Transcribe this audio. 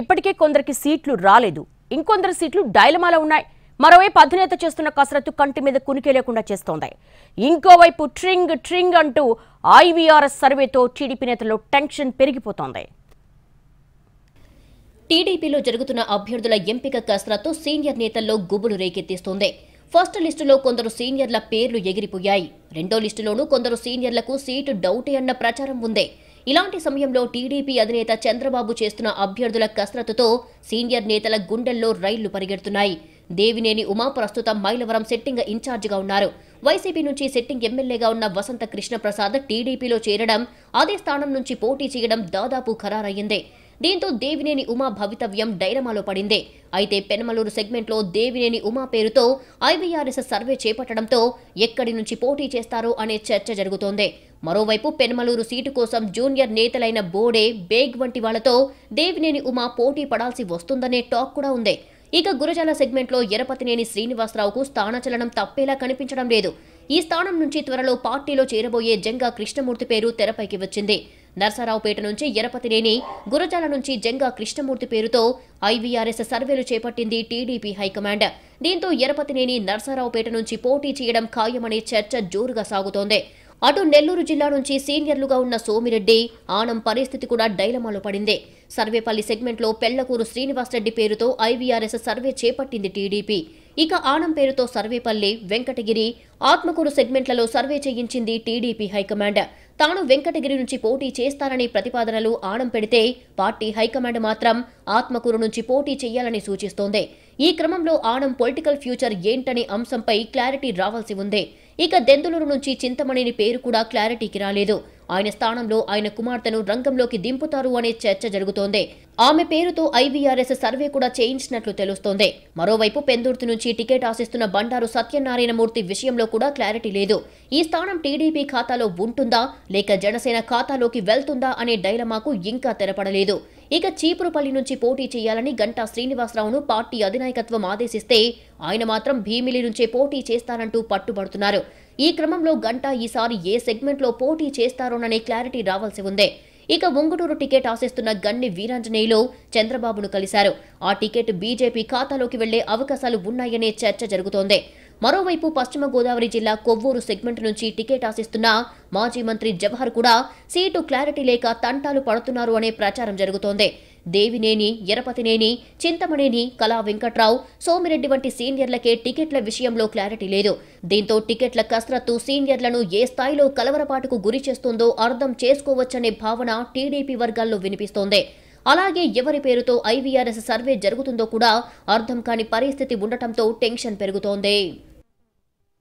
ఇప్పటికే కొందరికి సీట్లు రాలేదు ఇంకొందరు సీట్లు డైలమాలో ఉన్నాయి మరోవైపు అధినేత చేస్తున్న కసరత్తు కంటి మీద కునికే లేకుండా చేస్తోంది ఇంకోవైపు ట్రింగ్ ట్రింగ్ అంటూ ఐవీఆర్ఎస్ సర్వేతో టీడీపీ నేతల్లో టెన్షన్ పెరిగిపోతోంది టీడీపీలో జరుగుతున్న అభ్యర్థుల ఎంపిక కసరత్తు సీనియర్ నేతల్లో గుబులు రేకెత్తిస్తోంది ఫస్ట్ లిస్టులో కొందరు సీనియర్ల పేర్లు ఎగిరిపోయాయి రెండో లిస్టులోనూ కొందరు సీనియర్లకు సీటు డౌటే అన్న ప్రచారం ఉందే ఇలాంటి సమయంలో టీడీపీ అధినేత చంద్రబాబు చేస్తున్న అభ్యర్థుల కసరత్తుతో సీనియర్ నేతల గుండెల్లో రైళ్లు పరిగెడుతున్నాయి దేవినేని ఉమా ప్రస్తుతం మైలవరం సెట్టింగ్ ఇన్ఛార్జిగా ఉన్నారు వైసీపీ నుంచి సెట్టింగ్ ఎమ్మెల్యేగా ఉన్న వసంత కృష్ణప్రసాద్ టీడీపీలో చేరడం అదే స్థానం నుంచి పోటీ చేయడం దాదాపు ఖరారయ్యిందే దీంతో దేవినేని ఉమా భవితవ్యం డైరమాలో పడిందే అయితే పెనమలూరు సెగ్మెంట్లో దేవినేని ఉమా పేరుతో ఐవీఆర్ఎస్ సర్వే చేపట్టడంతో ఎక్కడి నుంచి పోటీ చేస్తారో అనే చర్చ జరుగుతోంది మరోవైపు పెనమలూరు సీటు కోసం జూనియర్ నేతలైన బోడే బేగ్ వంటి వాళ్లతో దేవినేని ఉమా పోటీ పడాల్సి వస్తుందనే టాక్ కూడా ఉంది ఇక గురజాల సెగ్మెంట్లో ఎరపతినేని శ్రీనివాసరావుకు స్థానచలనం తప్పేలా కనిపించడం లేదు ఈ స్థానం నుంచి త్వరలో పార్టీలో చేరబోయే జంగా కృష్ణమూర్తి పేరు తెరపైకి వచ్చింది నర్సారావుపేట నుంచి ఎరపతినేని గురజాల నుంచి జంగా కృష్ణమూర్తి పేరుతో ఐవీఆర్ఎస్ సర్వేలు చేపట్టింది టీడీపీ హైకమాండ్ దీంతో ఎరపతినేని నర్సారావుపేట నుంచి పోటీ చేయడం ఖాయమనే చర్చ జోరుగా సాగుతోంది అటు నెల్లూరు జిల్లా నుంచి సీనియర్లుగా ఉన్న సోమిరెడ్డి ఆనం పరిస్థితి కూడా డైలమాలో పడింది సర్వేపల్లి సెగ్మెంట్లో పెళ్లకూరు శ్రీనివాసరెడ్డి పేరుతో ఐవీఆర్ఎస్ సర్వే చేపట్టింది టీడీపీ ఇక ఆనం పేరుతో సర్వేపల్లి వెంకటగిరి ఆత్మకూరు సెగ్మెంట్లలో సర్వే చేయించింది టీడీపీ హైకమాండ్ తాను వెంకటగిరి నుంచి పోటీ చేస్తానని ప్రతిపాదనలు ఆనం పెడితే పార్టీ హైకమాండ్ మాత్రం ఆత్మకూరు నుంచి పోటీ చేయాలని సూచిస్తోంది ఈ క్రమంలో ఆనం పొలిటికల్ ఫ్యూచర్ ఏంటనే అంశంపై క్లారిటీ రావాల్సి ఉంది ఇక దెందులూరు నుంచి చింతమణిని పేరు కూడా క్లారిటీకి రాలేదు ఆయన స్థానంలో ఆయన కుమార్తెను రంగంలోకి దింపుతారు అనే చర్చ జరుగుతోంది ఆమె పేరుతో ఐవీఆర్ఎస్ సర్వే కూడా చేయించినట్లు తెలుస్తోంది మరోవైపు పెందుర్తి నుంచి టికెట్ ఆశిస్తున్న బండారు సత్యనారాయణమూర్తి విషయంలో కూడా క్లారిటీ లేదు ఈ స్థానం టీడీపీ ఖాతాలో ఉంటుందా లేక జనసేన ఖాతాలోకి వెళ్తుందా అనే డైలమాకు ఇంకా తెరపడలేదు ఇక చీపురుపల్లి నుంచి పోటీ చేయాలని గంటా శ్రీనివాసరావును పార్టీ అధినాయకత్వం ఆదేశిస్తే ఆయన మాత్రం భీమిలి నుంచే పోటీ చేస్తానంటూ పట్టుబడుతున్నారు ఈ క్రమంలో గంటా ఈసారి ఏ సెగ్మెంట్లో పోటీ చేస్తారోననే క్లారిటీ రావాల్సి ఉంది ఇక ఒంగుటూరు టికెట్ ఆశిస్తున్న గన్ని వీరాంజనేయులు చంద్రబాబును కలిశారు ఆ టికెట్ బీజేపీ ఖాతాలోకి వెళ్లే అవకాశాలు ఉన్నాయనే చర్చ జరుగుతోంది మరోవైపు పశ్చిమ గోదావరి జిల్లా కొవ్వూరు సెగ్మెంట్ నుంచి టికెట్ ఆశిస్తున్న మాజీ మంత్రి జవహర్ కూడా సీటు క్లారిటీ లేక తంటాలు పడుతున్నారు అనే ప్రచారం జరుగుతోంది దేవినేని ఎరపతినేని చింతమనేని కళా వెంకట్రావు సోమిరెడ్డి వంటి సీనియర్లకే టికెట్ల విషయంలో క్లారిటీ లేదు దీంతో టికెట్ల కసరత్తు సీనియర్లను ఏ స్థాయిలో కలవరపాటుకు గురి చేస్తుందో అర్థం చేసుకోవచ్చనే భావన టీడీపీ వర్గాల్లో వినిపిస్తోంది అలాగే ఎవరి పేరుతో ఐవీఆర్ఎస్ సర్వే జరుగుతుందో కూడా అర్థం కాని పరిస్థితి ఉండటంతో టెన్షన్ పెరుగుతోంది